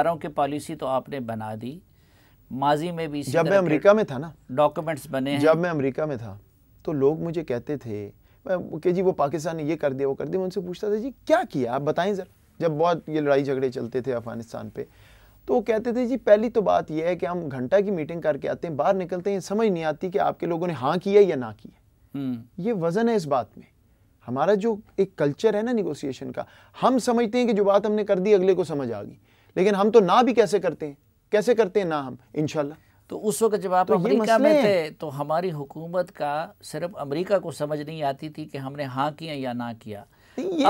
इदारों की पॉलिसी तो आपने बना दी माजी में भी जब मैं अमेरिका में था ना डॉक्यूमेंट्स बने हैं जब मैं अमेरिका में था तो लोग मुझे कहते थे कि जी वो पाकिस्तान ने ये कर दिया वो कर दिया मैं उनसे पूछता था जी क्या किया आप बताएं ज़रा जब बहुत ये लड़ाई झगड़े चलते थे अफगानिस्तान पे तो वो कहते थे जी पहली तो बात यह है कि हम घंटा की मीटिंग करके आते हैं बाहर निकलते हैं समझ नहीं आती कि आपके लोगों ने हाँ किया या ना किया हम्म। ये वजन है इस बात में हमारा जो एक कल्चर है ना निगोसिएशन का हम समझते हैं कि जो बात हमने कर दी अगले को समझ आ गई लेकिन हम तो ना भी कैसे करते हैं कैसे करते हैं ना हम इनशाला तो उस वक्त जब आप तो अमेरिका में थे तो हमारी हुकूमत का सिर्फ अमेरिका को समझ नहीं आती थी कि हमने हाँ किया या ना किया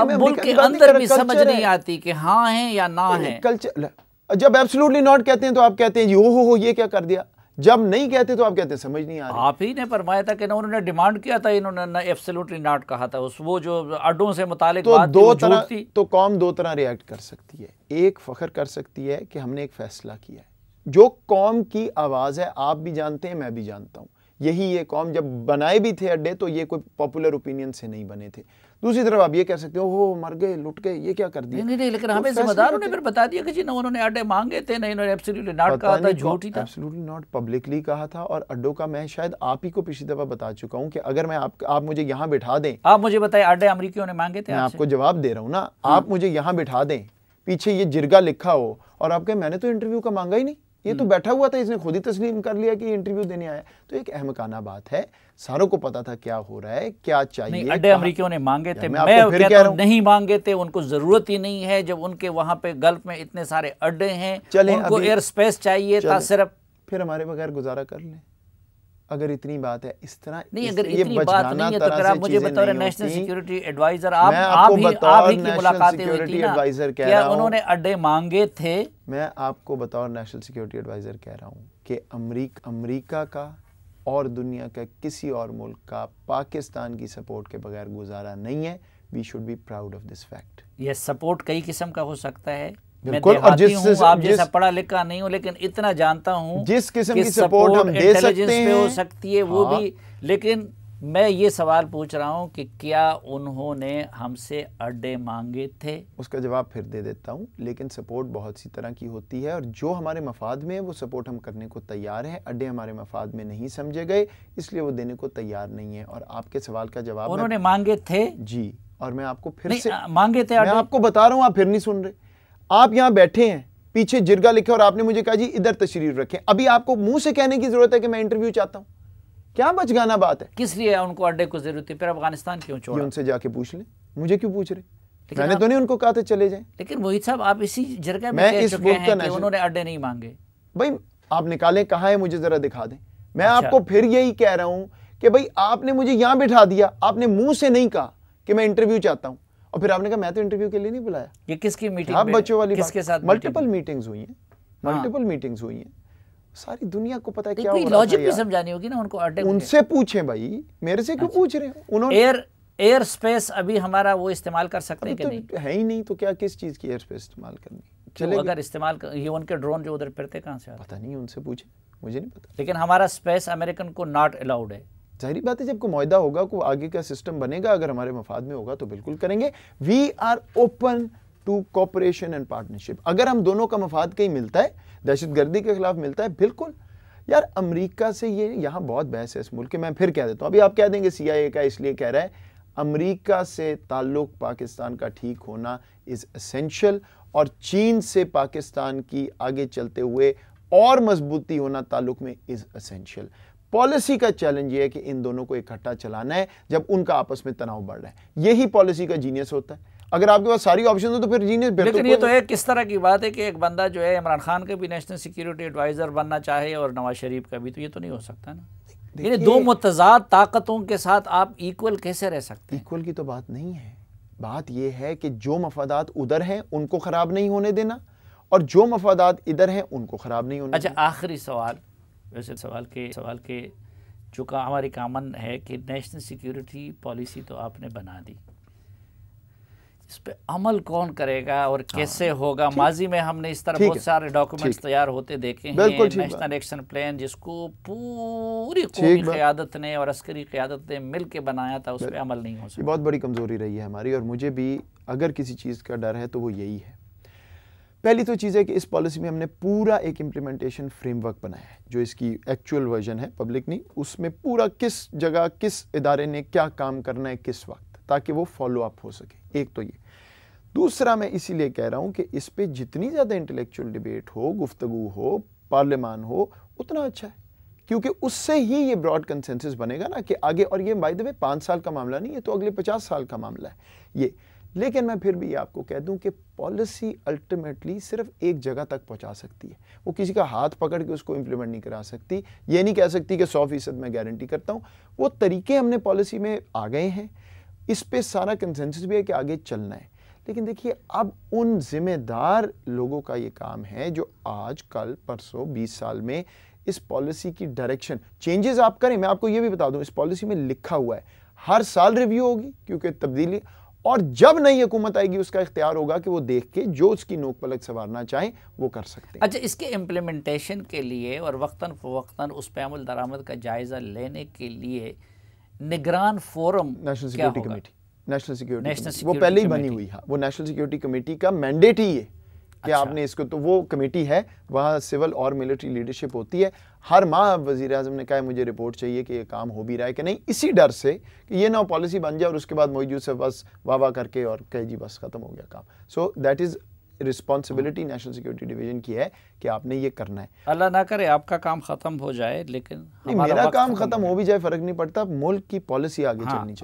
अब मुल्क के अंदर भी समझ नहीं आती कि हाँ है या ना है कल्चर जब एब्सोल्युटली नॉट कहते हैं तो आप कहते हैं ओ हो ये क्या कर दिया जब नहीं कहते तो आप कहते समझ नहीं आ रही आप ही ने फरमाया था कि ना उन्होंने डिमांड किया था इन्होंने ना एब्सोल्युटली नॉट कहा था उस वो जो अड्डों से मुतालिक तो बात दो तरह थी। तो कौम दो तरह रिएक्ट कर सकती है एक फखर कर सकती है कि हमने एक फैसला किया है जो कौम की आवाज़ है आप भी जानते हैं मैं भी जानता हूँ यही ये कौम जब बनाए भी थे अड्डे तो ये कोई पॉपुलर ओपिनियन से नहीं बने थे दूसरी तरफ आप ये कह सकते हो मर गए लुट गए ये क्या कर दिया नहीं नहीं लेकिन तो हमें जिम्मेदारों ने फिर बता दिया कि जी ना उन्होंने आटे मांगे थे ना इन्होंने एब्सोल्युटली नॉट कहा था झूठ ही था एब्सोल्युटली नॉट पब्लिकली कहा था और अड्डो का मैं शायद आप ही को पिछली दफा बता चुका हूँ कि अगर मैं आप आप मुझे यहाँ बिठा दें आप मुझे बताए आटे अमरीकियों ने मांगे थे मैं आपको जवाब दे रहा हूँ ना आप हम्म। मुझे यहाँ बिठा दें पीछे ये जिरगा लिखा हो और आप कहें मैंने तो इंटरव्यू का मांगा ही नहीं ये तो हम्म। बैठा हुआ था इसने खुद ही तस्लीम कर लिया कि इंटरव्यू देने आया तो एक अहमकाना बात है सारों को पता था क्या हो रहा है क्या चाहिए नहीं, अड्डे अमरीकियों ने मांगे थे मैं, मैं फिर तो कह रहा नहीं मांगे थे उनको जरूरत ही नहीं है जब उनके वहां पे गल्फ में इतने सारे अड्डे हैं उनको एयर स्पेस चाहिए था सिर्फ फिर हमारे बगैर गुजारा कर लें अगर इतनी बात है इस तरह नहीं अगर इतनी बात नहीं है तो अगर आप मुझे बतौर नेशनल सिक्योरिटी एडवाइजर आप आप ही आप ही की मुलाकातें हुई थी ना क्या उन्होंने अड्डे मांगे थे मैं आपको बतौर नेशनल सिक्योरिटी एडवाइजर कह रहा हूँ कि अमरीक अमरीका का और दुनिया का किसी और मुल्क का पाकिस्तान की सपोर्ट के बगैर गुजारा नहीं है we should be proud of this fact यह सपोर्ट कई किस्म का हो सकता है बिल्कुल और जिस आप जिस, जैसा पढ़ा लिखा नहीं हो लेकिन इतना जानता हूँ जिस किस्म की सपोर्ट हम दे सकते हैं हो सकती है वो भी हाँ। लेकिन मैं ये सवाल पूछ रहा हूँ कि क्या उन्होंने हमसे अड्डे मांगे थे उसका जवाब फिर दे देता हूँ लेकिन सपोर्ट बहुत सी तरह की होती है और जो हमारे मफाद में है वो सपोर्ट हम करने को तैयार है अड्डे हमारे मफाद में नहीं समझे गए इसलिए वो देने को तैयार नहीं है और आपके सवाल का जवाब उन्होंने मांगे थे जी और मैं आपको फिर से मांगे थे मैं आपको बता रहा हूँ आप फिर नहीं सुन रहे आप यहां बैठे हैं पीछे जिरगा लिखे और आपने मुझे कहा जी इधर तशरीर रखें अभी आपको मुंह से कहने की जरूरत है कि मैं इंटरव्यू चाहता हूं क्या बच गाना बात है किस लिए उनको अड्डे को जरूरत है फिर अफगानिस्तान क्यों छोड़ उनसे जाके पूछ ले मुझे क्यों पूछ रहे मैंने तो नहीं उनको कहा था चले जाए लेकिन मोहित साहब आप इसी जगह में इस चुके हैं कि उन्होंने अड्डे नहीं मांगे भाई आप निकाले कहा है मुझे जरा दिखा दें मैं अच्छा। आपको फिर यही कह रहा हूं कि भाई आपने मुझे यहां बिठा दिया आपने मुंह से नहीं कहा कि मैं इंटरव्यू चाहता हूँ और फिर आपने कहा मैं तो इंटरव्यू के लिए नहीं बुलाया ये किसकी मीटिंग आप बच्चों वाली किसके साथ मल्टीपल मीटिंग्स हुई हैं मल्टीपल हाँ। मीटिंग्स हुई हैं सारी दुनिया को पता है तो क्या लॉजिक भी समझानी होगी ना उनको अटैक उनसे पूछें भाई मेरे से क्यों अच्छा। पूछ रहे हैं उन्होंने एयर एयर स्पेस अभी हमारा वो इस्तेमाल कर सकते हैं तो कि नहीं है ही नहीं तो क्या किस चीज़ की एयर स्पेस इस्तेमाल करनी तो चलो अगर इस्तेमाल कर, ये उनके ड्रोन जो उधर फिरते कहाँ से पता नहीं उनसे पूछे मुझे नहीं पता लेकिन हमारा स्पेस अमेरिकन को नॉट अलाउड है जाहिर बात है जब को माहा होगा को आगे का सिस्टम बनेगा अगर हमारे मफाद में होगा तो बिल्कुल करेंगे we are open to cooperation and partnership अगर हम दोनों का मफाद कहीं मिलता है दहशत गर्दी के खिलाफ मिलता है बिल्कुल यार अमेरिका से ये यहाँ बहुत बहस है इस मुल्क के मैं फिर कह देता हूँ अभी आप कह देंगे सी का इसलिए कह रहा है अमरीका से ताल्लुक पाकिस्तान का ठीक होना इज़ असेंशल और चीन से पाकिस्तान की आगे चलते हुए और मजबूती होना ताल्लुक में इज़ असेंशियल पॉलिसी का चैलेंज यह है कि इन दोनों को इकट्ठा चलाना है जब उनका आपस में तनाव बढ़ रहा है यही पॉलिसी का जीनियस होता है अगर आपके पास सारी ऑप्शन हो तो फिर जीनियस लेकिन ये तो है किस तरह की बात है कि एक बंदा जो है इमरान खान का भी नेशनल सिक्योरिटी एडवाइज़र बनना चाहे और नवाज शरीफ का भी तो ये तो नहीं हो सकता ना यानी दो मतजाद ताकतों के साथ आप इक्वल कैसे रह सकते हैं इक्वल की तो बात नहीं है बात यह है कि जो मफादात उधर हैं उनको ख़राब नहीं होने देना और जो मफादात इधर हैं उनको ख़राब नहीं होना अच्छा आखिरी सवाल वैसे सवाल के सवाल के जो का हमारी कामन है कि नेशनल सिक्योरिटी पॉलिसी तो आपने बना दी इस पे अमल कौन करेगा और हाँ। कैसे होगा माजी में हमने इस तरह बहुत सारे डॉक्यूमेंट्स तैयार होते देखे हैं नेशनल एक्शन प्लान जिसको पूरी क्यादत ने और अस्करी क्यादत ने मिल के बनाया था उस पर अमल नहीं हो सकता बहुत बड़ी कमज़ोरी रही है हमारी और मुझे भी अगर किसी चीज़ का डर है तो वो यही है पहली तो चीज़ है कि इस पॉलिसी में हमने पूरा एक इंप्लीमेंटेशन फ्रेमवर्क बनाया है जो इसकी एक्चुअल वर्जन है पब्लिक नहीं उसमें पूरा किस जगह किस इदारे ने क्या काम करना है किस वक्त ताकि वो फॉलो अप हो सके एक तो ये दूसरा मैं इसीलिए कह रहा हूं कि इस पर जितनी ज़्यादा इंटेलेक्चुअल डिबेट हो गुफ्तु हो पार्लियमान हो उतना अच्छा है क्योंकि उससे ही ये ब्रॉड कंसेंसिस बनेगा ना कि आगे और ये बाई दे पांच साल का मामला नहीं है तो अगले पचास साल का मामला है ये लेकिन मैं फिर भी आपको कह दूं कि पॉलिसी अल्टीमेटली सिर्फ एक जगह तक पहुंचा सकती है वो किसी का हाथ पकड़ के उसको इंप्लीमेंट नहीं करा सकती ये नहीं कह सकती कि सौ फीसद मैं गारंटी करता हूं वो तरीके हमने पॉलिसी में आ गए हैं इस पर सारा कंसेंसस भी है कि आगे चलना है लेकिन देखिए अब उन जिम्मेदार लोगों का ये काम है जो आज कल परसों बीस साल में इस पॉलिसी की डायरेक्शन चेंजेस आप करें मैं आपको ये भी बता दूं इस पॉलिसी में लिखा हुआ है हर साल रिव्यू होगी क्योंकि तब्दीली और जब नई हुकूमत आएगी उसका इख्तियार होगा कि वो देख के जो उसकी नोक पलक संवारना चाहे वो कर सकते हैं अच्छा इसके इम्प्लीमेंटेशन के लिए और वक्ता फ़वक्ता उस पर अमल दरामद का जायज़ा लेने के लिए निगरान forum national security committee national security वो पहले ही बनी हुई है वो नेशनल सिक्योरिटी कमेटी का मैंडेट ही है कि अच्छा। आपने इसको तो वो कमेटी है वहाँ सिविल और मिलिट्री लीडरशिप होती है हर माह वजी अजम ने कहा मुझे रिपोर्ट चाहिए कि ये काम हो भी रहा है कि नहीं इसी डर से कि ये ना पॉलिसी बन जाए और उसके बाद मौजूद से बस वाह वाह करके और कह जी बस ख़त्म हो गया काम so that is responsibility national security division की है कि आपने ये करना है अल्लाह ना करे आपका काम ख़त्म हो जाए लेकिन मेरा काम ख़त्म हो भी जाए फ़र्क नहीं पड़ता मुल्क की पॉलिसी आगे हाँ। चलनी चाहिए